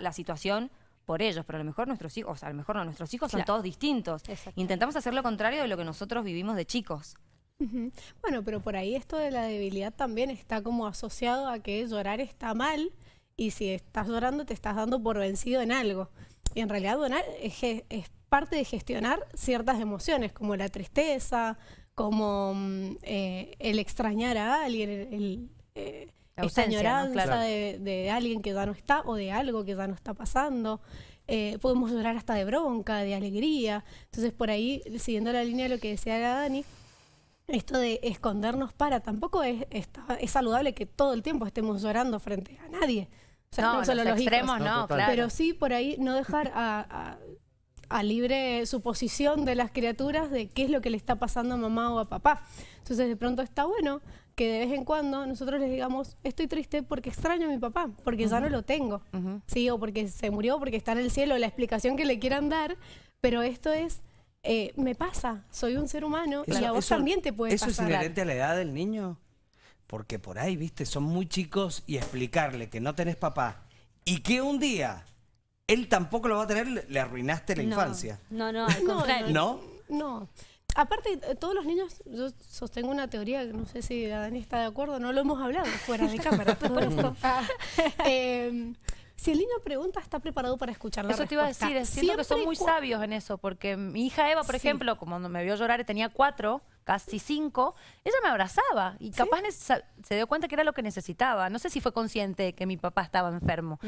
la, situación por ellos, pero a lo mejor nuestros hijos, o sea, a lo mejor no, nuestros hijos son todos distintos. Intentamos hacer lo contrario de lo que nosotros vivimos de chicos. Bueno, pero por ahí esto de la debilidad también está como asociado a que llorar está mal y si estás llorando te estás dando por vencido en algo. Y en realidad es, parte de gestionar ciertas emociones como la tristeza, como mm, eh, el extrañar a alguien, el, eh, esa añoranza de, alguien que ya no está o de algo que ya no está pasando. Eh, podemos llorar hasta de bronca, de alegría. Entonces, por ahí, siguiendo la línea de lo que decía Dani, esto de escondernos para tampoco es, es saludable que todo el tiempo estemos llorando frente a nadie. no, solo los, no, claro. Pero sí, por ahí, no dejar a, a libre suposición de las criaturas de qué es lo que le está pasando a mamá o a papá. Entonces de pronto está bueno que de vez en cuando nosotros les digamos, estoy triste porque extraño a mi papá, porque ya no lo tengo, O porque se murió, porque está en el cielo, la explicación que le quieran dar, pero esto es... Eh, me pasa, soy un ser humano y a vos también te puede pasar. ¿Eso es inherente a la edad del niño? Porque por ahí, viste, son muy chicos y explicarle que no tenés papá y que un día él tampoco lo va a tener, le arruinaste la infancia. No, no, al No. Aparte, eh, todos los niños, yo sostengo una teoría, no sé si Dani está de acuerdo, no lo hemos hablado fuera de cámara, esto. Ah. Em, si el niño pregunta, está preparado para escuchar Eso te iba a decir, siento que son muy sabios en eso, porque mi hija Eva, por ejemplo, cuando me vio llorar, tenía cuatro, casi cinco, ella me abrazaba y capaz se dio cuenta que era lo que necesitaba. No sé si fue consciente que mi papá estaba enfermo,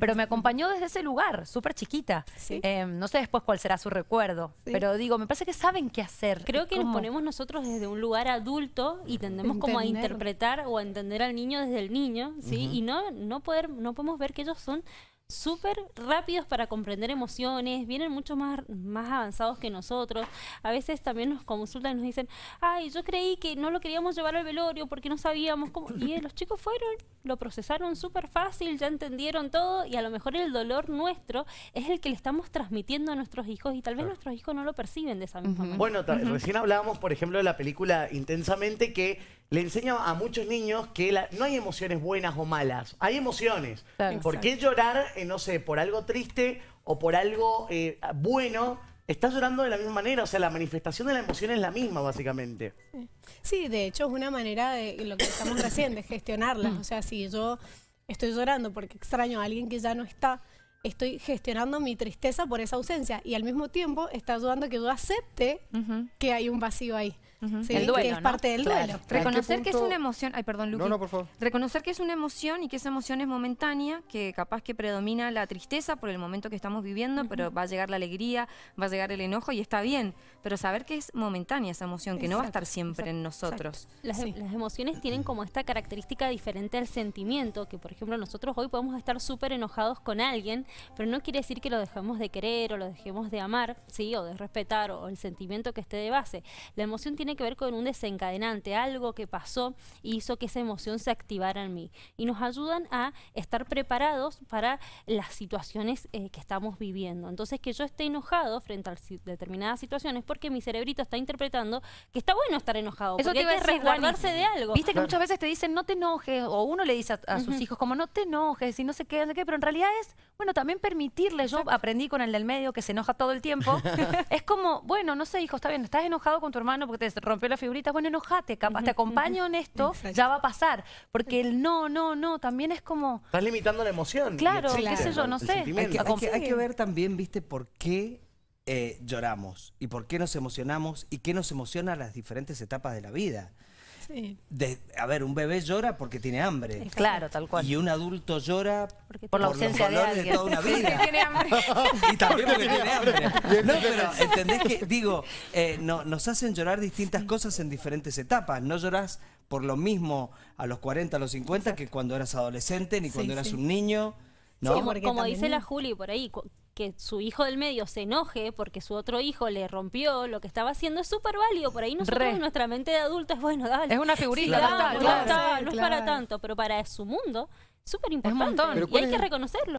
pero me acompañó desde ese lugar, súper chiquita. Em, no sé después cuál será su recuerdo, pero digo, me parece que saben qué hacer. Creo que nos ponemos nosotros desde un lugar adulto y tendemos como a interpretar o a entender al niño desde el niño, ¿sí? Y no, no, poder, no podemos ver que ellos son súper rápidos para comprender emociones, vienen mucho más, más avanzados que nosotros. A veces también nos consultan y nos dicen, ay, yo creí que no lo queríamos llevar al velorio porque no sabíamos cómo. Y los chicos fueron, lo procesaron súper fácil, ya entendieron todo y a lo mejor el dolor nuestro es el que le estamos transmitiendo a nuestros hijos y tal vez nuestros hijos no lo perciben de esa misma manera. Bueno, recién hablábamos, por ejemplo, de la película Intensamente que le enseño a muchos niños que no hay emociones buenas o malas, hay emociones. Porque llorar, eh, no sé, por algo triste o por algo eh, bueno? Estás llorando de la misma manera, o sea, la manifestación de la emoción es la misma, básicamente. Sí, de hecho es una manera de lo que estamos recién, de gestionarlas. Mm. O sea, si yo estoy llorando porque extraño a alguien que ya no está, estoy gestionando mi tristeza por esa ausencia y al mismo tiempo está ayudando que yo acepte que hay un vacío ahí. que es parte del duelo. Reconocer que es una emoción, ay perdón, Reconocer que es una emoción y que esa emoción es momentánea, que capaz que predomina la tristeza por el momento que estamos viviendo, pero va a llegar la alegría, va a llegar el enojo y está bien, pero saber que es momentánea esa emoción, que no va a estar siempre en nosotros. las emociones tienen como esta característica diferente al sentimiento, que por ejemplo nosotros hoy podemos estar súper enojados con alguien, pero no quiere decir que lo dejemos de querer o lo dejemos de amar, ¿sí? O de respetar o, el sentimiento que esté de base. La emoción tiene que ver con un desencadenante, algo que pasó y hizo que esa emoción se activara en mí. Y nos ayudan a estar preparados para las situaciones eh, que estamos viviendo. Entonces, que yo esté enojado frente a determinadas situaciones porque mi cerebrito está interpretando que está bueno estar enojado. Eso porque hay que resguardarse de algo. Viste que muchas veces te dicen no te enojes, o uno le dice a, sus hijos como no te enojes y no sé qué, no sé qué, pero en realidad es, bueno, también permitirle, yo aprendí con el del medio que se enoja todo el tiempo, es como, bueno, no sé, hijo, está bien, estás enojado con tu hermano porque te rompió la figurita, bueno, enojate, capaz, te acompaño en esto, ya va a pasar, porque el no, no, no, también es como... Estás limitando la emoción. Claro, qué sé yo, no sé. Hay que, ver también, viste, por qué eh, lloramos y por qué nos emocionamos y qué nos emociona las diferentes etapas de la vida. De, a ver, un bebé llora porque tiene hambre. Claro, tal cual. Y un adulto llora por la ausencia los de, toda una vida. tiene hambre. y también porque tiene hambre. No, pero entendés que, digo, eh, nos hacen llorar distintas cosas en diferentes etapas. No llorás por lo mismo a los 40, a los 50 que cuando eras adolescente ni cuando eras un niño. como, dice la Juli por ahí, que su hijo del medio se enoje porque su otro hijo le rompió lo que estaba haciendo es súper válido. Por ahí nosotros nuestra mente de adulto es bueno, dale. Es una figurita. no, es para tanto, pero para su mundo súper importante. Y hay que reconocerlo.